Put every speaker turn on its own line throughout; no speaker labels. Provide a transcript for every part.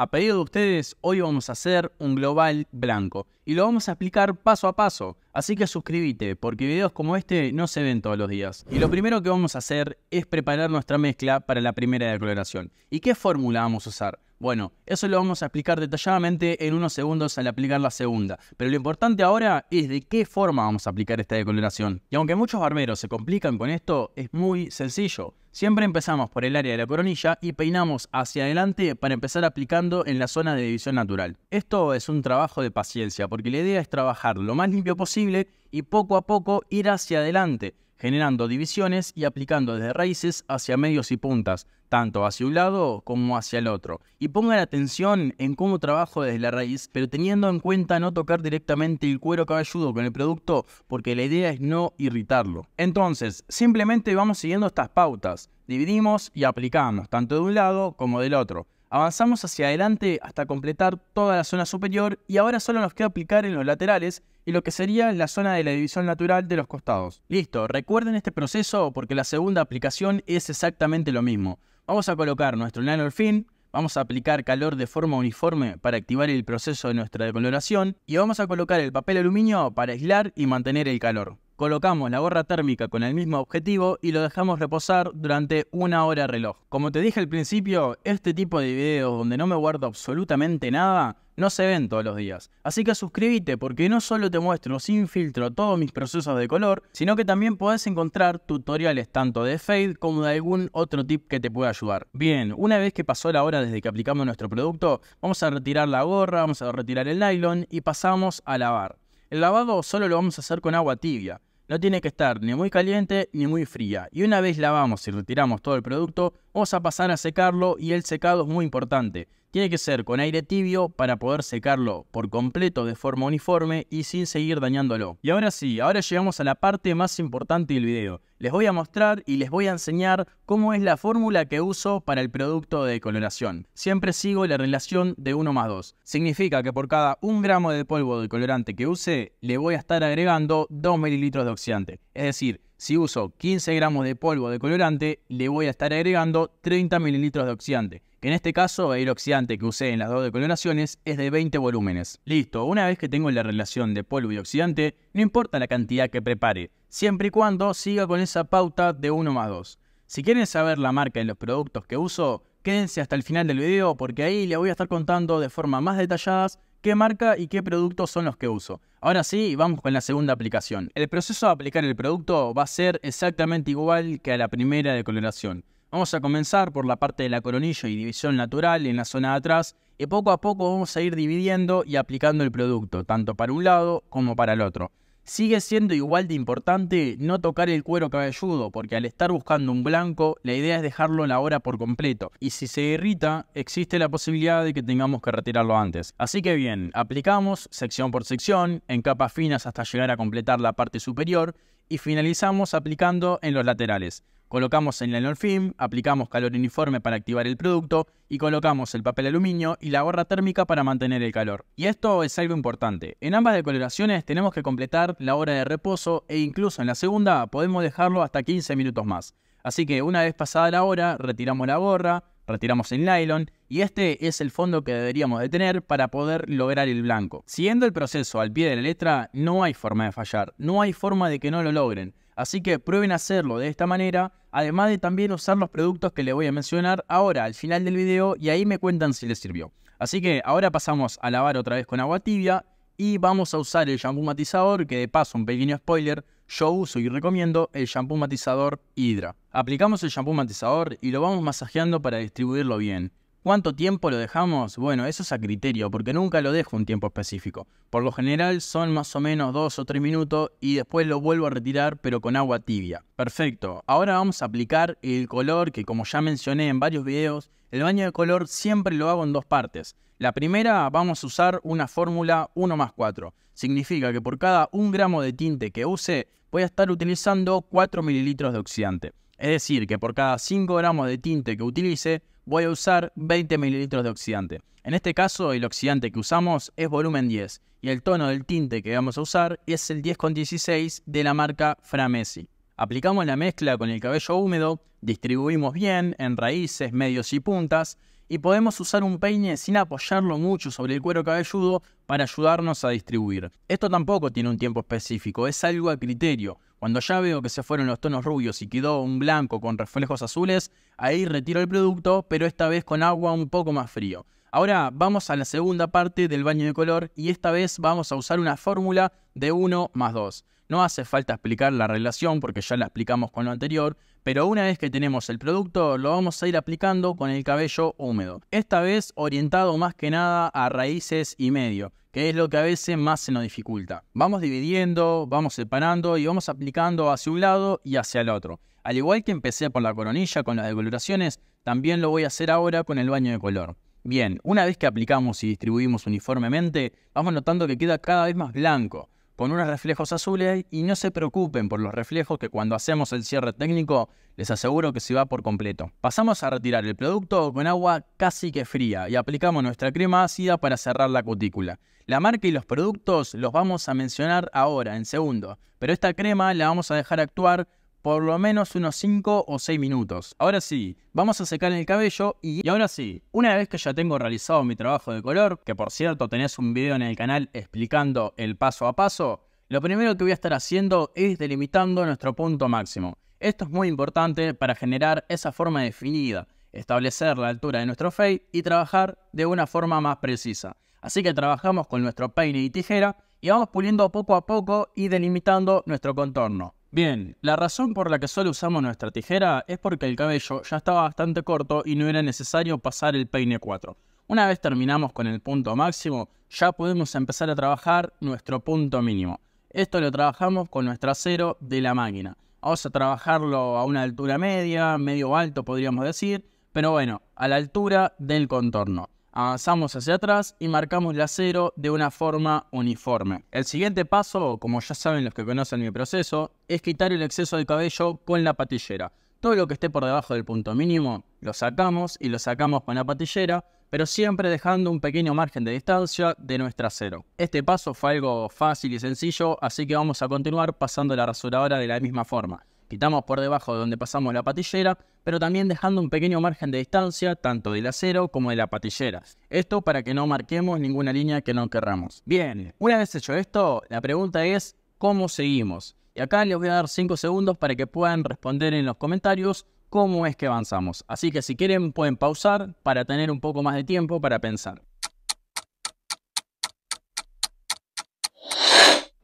A pedido de ustedes, hoy vamos a hacer un global blanco y lo vamos a explicar paso a paso, así que suscríbete porque videos como este no se ven todos los días. Y lo primero que vamos a hacer es preparar nuestra mezcla para la primera decoloración. ¿Y qué fórmula vamos a usar? Bueno, eso lo vamos a explicar detalladamente en unos segundos al aplicar la segunda, pero lo importante ahora es de qué forma vamos a aplicar esta decoloración. Y aunque muchos barberos se complican con esto, es muy sencillo. Siempre empezamos por el área de la coronilla y peinamos hacia adelante para empezar aplicando en la zona de división natural. Esto es un trabajo de paciencia porque la idea es trabajar lo más limpio posible y poco a poco ir hacia adelante generando divisiones y aplicando desde raíces hacia medios y puntas, tanto hacia un lado como hacia el otro. Y pongan atención en cómo trabajo desde la raíz, pero teniendo en cuenta no tocar directamente el cuero cabelludo con el producto, porque la idea es no irritarlo. Entonces, simplemente vamos siguiendo estas pautas, dividimos y aplicamos, tanto de un lado como del otro. Avanzamos hacia adelante hasta completar toda la zona superior y ahora solo nos queda aplicar en los laterales y lo que sería la zona de la división natural de los costados. Listo, recuerden este proceso porque la segunda aplicación es exactamente lo mismo. Vamos a colocar nuestro nano fin, vamos a aplicar calor de forma uniforme para activar el proceso de nuestra decoloración y vamos a colocar el papel aluminio para aislar y mantener el calor. Colocamos la gorra térmica con el mismo objetivo y lo dejamos reposar durante una hora reloj. Como te dije al principio, este tipo de videos donde no me guardo absolutamente nada, no se ven todos los días. Así que suscríbete porque no solo te muestro sin filtro todos mis procesos de color, sino que también podés encontrar tutoriales tanto de fade como de algún otro tip que te pueda ayudar. Bien, una vez que pasó la hora desde que aplicamos nuestro producto, vamos a retirar la gorra, vamos a retirar el nylon y pasamos a lavar. El lavado solo lo vamos a hacer con agua tibia. No tiene que estar ni muy caliente ni muy fría. Y una vez lavamos y retiramos todo el producto, vamos a pasar a secarlo y el secado es muy importante. Tiene que ser con aire tibio para poder secarlo por completo de forma uniforme y sin seguir dañándolo. Y ahora sí, ahora llegamos a la parte más importante del video. Les voy a mostrar y les voy a enseñar cómo es la fórmula que uso para el producto de coloración. Siempre sigo la relación de 1 más 2. Significa que por cada 1 gramo de polvo de colorante que use, le voy a estar agregando 2 mililitros de oxidante. Es decir, si uso 15 gramos de polvo de colorante, le voy a estar agregando 30 mililitros de oxidante que en este caso el oxidante que usé en las dos decoloraciones es de 20 volúmenes. Listo, una vez que tengo la relación de polvo y oxidante, no importa la cantidad que prepare, siempre y cuando siga con esa pauta de 1 más 2. Si quieren saber la marca de los productos que uso, quédense hasta el final del video porque ahí les voy a estar contando de forma más detallada qué marca y qué productos son los que uso. Ahora sí, vamos con la segunda aplicación. El proceso de aplicar el producto va a ser exactamente igual que a la primera decoloración. Vamos a comenzar por la parte de la coronilla y división natural en la zona de atrás y poco a poco vamos a ir dividiendo y aplicando el producto, tanto para un lado como para el otro. Sigue siendo igual de importante no tocar el cuero cabelludo, porque al estar buscando un blanco, la idea es dejarlo la hora por completo, y si se irrita, existe la posibilidad de que tengamos que retirarlo antes. Así que bien, aplicamos sección por sección, en capas finas hasta llegar a completar la parte superior, y finalizamos aplicando en los laterales. Colocamos el nylon film, aplicamos calor uniforme para activar el producto y colocamos el papel aluminio y la gorra térmica para mantener el calor. Y esto es algo importante. En ambas decoloraciones tenemos que completar la hora de reposo e incluso en la segunda podemos dejarlo hasta 15 minutos más. Así que una vez pasada la hora, retiramos la gorra, retiramos el nylon y este es el fondo que deberíamos de tener para poder lograr el blanco. Siguiendo el proceso al pie de la letra, no hay forma de fallar, no hay forma de que no lo logren. Así que prueben hacerlo de esta manera, además de también usar los productos que les voy a mencionar ahora al final del video y ahí me cuentan si les sirvió. Así que ahora pasamos a lavar otra vez con agua tibia y vamos a usar el shampoo matizador, que de paso un pequeño spoiler, yo uso y recomiendo el shampoo matizador Hydra. Aplicamos el shampoo matizador y lo vamos masajeando para distribuirlo bien. ¿Cuánto tiempo lo dejamos? Bueno, eso es a criterio, porque nunca lo dejo un tiempo específico. Por lo general son más o menos 2 o 3 minutos y después lo vuelvo a retirar pero con agua tibia. Perfecto, ahora vamos a aplicar el color que como ya mencioné en varios videos, el baño de color siempre lo hago en dos partes. La primera vamos a usar una fórmula 1 más 4. Significa que por cada 1 gramo de tinte que use voy a estar utilizando 4 mililitros de oxidante. Es decir, que por cada 5 gramos de tinte que utilice, voy a usar 20 mililitros de oxidante. En este caso, el oxidante que usamos es volumen 10 y el tono del tinte que vamos a usar es el 10,16 de la marca Framesi. Aplicamos la mezcla con el cabello húmedo, distribuimos bien en raíces, medios y puntas y podemos usar un peine sin apoyarlo mucho sobre el cuero cabelludo para ayudarnos a distribuir. Esto tampoco tiene un tiempo específico, es algo a criterio. Cuando ya veo que se fueron los tonos rubios y quedó un blanco con reflejos azules, ahí retiro el producto, pero esta vez con agua un poco más frío. Ahora vamos a la segunda parte del baño de color y esta vez vamos a usar una fórmula de 1 más 2. No hace falta explicar la relación porque ya la explicamos con lo anterior, pero una vez que tenemos el producto lo vamos a ir aplicando con el cabello húmedo. Esta vez orientado más que nada a raíces y medio, que es lo que a veces más se nos dificulta. Vamos dividiendo, vamos separando y vamos aplicando hacia un lado y hacia el otro. Al igual que empecé por la coronilla con las decoloraciones, también lo voy a hacer ahora con el baño de color. Bien, una vez que aplicamos y distribuimos uniformemente, vamos notando que queda cada vez más blanco con unos reflejos azules y no se preocupen por los reflejos que cuando hacemos el cierre técnico les aseguro que se va por completo. Pasamos a retirar el producto con agua casi que fría y aplicamos nuestra crema ácida para cerrar la cutícula. La marca y los productos los vamos a mencionar ahora en segundo, pero esta crema la vamos a dejar actuar por lo menos unos 5 o 6 minutos. Ahora sí, vamos a secar el cabello y, y, ahora sí, una vez que ya tengo realizado mi trabajo de color, que por cierto tenés un video en el canal explicando el paso a paso, lo primero que voy a estar haciendo es delimitando nuestro punto máximo. Esto es muy importante para generar esa forma definida, establecer la altura de nuestro fade y trabajar de una forma más precisa. Así que trabajamos con nuestro peine y tijera y vamos puliendo poco a poco y delimitando nuestro contorno. Bien, la razón por la que solo usamos nuestra tijera es porque el cabello ya estaba bastante corto y no era necesario pasar el peine 4. Una vez terminamos con el punto máximo, ya podemos empezar a trabajar nuestro punto mínimo. Esto lo trabajamos con nuestro acero de la máquina. Vamos a trabajarlo a una altura media, medio alto podríamos decir, pero bueno, a la altura del contorno. Avanzamos hacia atrás y marcamos la acero de una forma uniforme. El siguiente paso, como ya saben los que conocen mi proceso, es quitar el exceso de cabello con la patillera. Todo lo que esté por debajo del punto mínimo lo sacamos y lo sacamos con la patillera, pero siempre dejando un pequeño margen de distancia de nuestra cero. Este paso fue algo fácil y sencillo, así que vamos a continuar pasando la rasuradora de la misma forma. Quitamos por debajo de donde pasamos la patillera, pero también dejando un pequeño margen de distancia tanto del acero como de la patillera. Esto para que no marquemos ninguna línea que no querramos. Bien, una vez hecho esto, la pregunta es ¿cómo seguimos? Y acá les voy a dar 5 segundos para que puedan responder en los comentarios cómo es que avanzamos. Así que si quieren pueden pausar para tener un poco más de tiempo para pensar.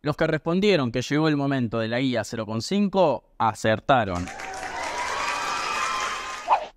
Los que respondieron que llegó el momento de la guía 0.5 acertaron.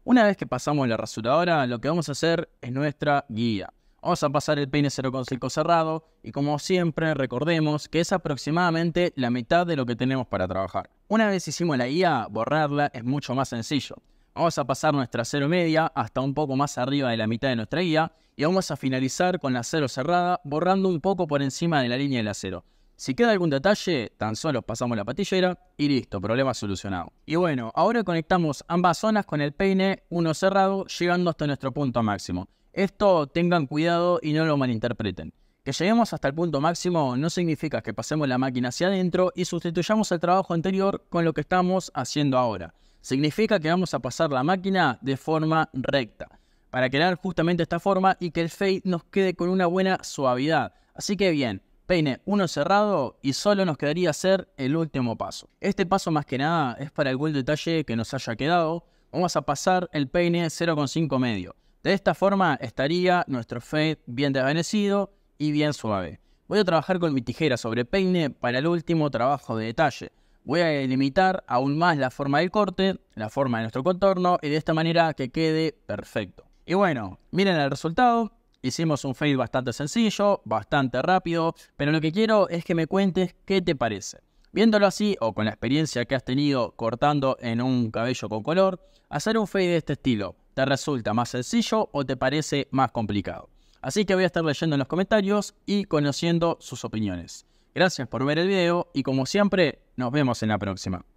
Una vez que pasamos la rasuradora, lo que vamos a hacer es nuestra guía. Vamos a pasar el peine 0.5 cerrado y como siempre recordemos que es aproximadamente la mitad de lo que tenemos para trabajar. Una vez hicimos la guía, borrarla es mucho más sencillo. Vamos a pasar nuestra 0 media hasta un poco más arriba de la mitad de nuestra guía y vamos a finalizar con la 0 cerrada borrando un poco por encima de la línea de la 0. Si queda algún detalle, tan solo pasamos la patillera y listo, problema solucionado. Y bueno, ahora conectamos ambas zonas con el peine uno cerrado llegando hasta nuestro punto máximo. Esto tengan cuidado y no lo malinterpreten. Que lleguemos hasta el punto máximo no significa que pasemos la máquina hacia adentro y sustituyamos el trabajo anterior con lo que estamos haciendo ahora. Significa que vamos a pasar la máquina de forma recta para crear justamente esta forma y que el fade nos quede con una buena suavidad. Así que bien, peine uno cerrado y solo nos quedaría hacer el último paso. Este paso más que nada es para algún detalle que nos haya quedado. Vamos a pasar el peine 0,5 medio. De esta forma estaría nuestro fade bien desvanecido y bien suave. Voy a trabajar con mi tijera sobre peine para el último trabajo de detalle. Voy a delimitar aún más la forma del corte, la forma de nuestro contorno y de esta manera que quede perfecto. Y bueno, miren el resultado, Hicimos un fade bastante sencillo, bastante rápido, pero lo que quiero es que me cuentes qué te parece. Viéndolo así o con la experiencia que has tenido cortando en un cabello con color, hacer un fade de este estilo, ¿te resulta más sencillo o te parece más complicado? Así que voy a estar leyendo en los comentarios y conociendo sus opiniones. Gracias por ver el video y como siempre, nos vemos en la próxima.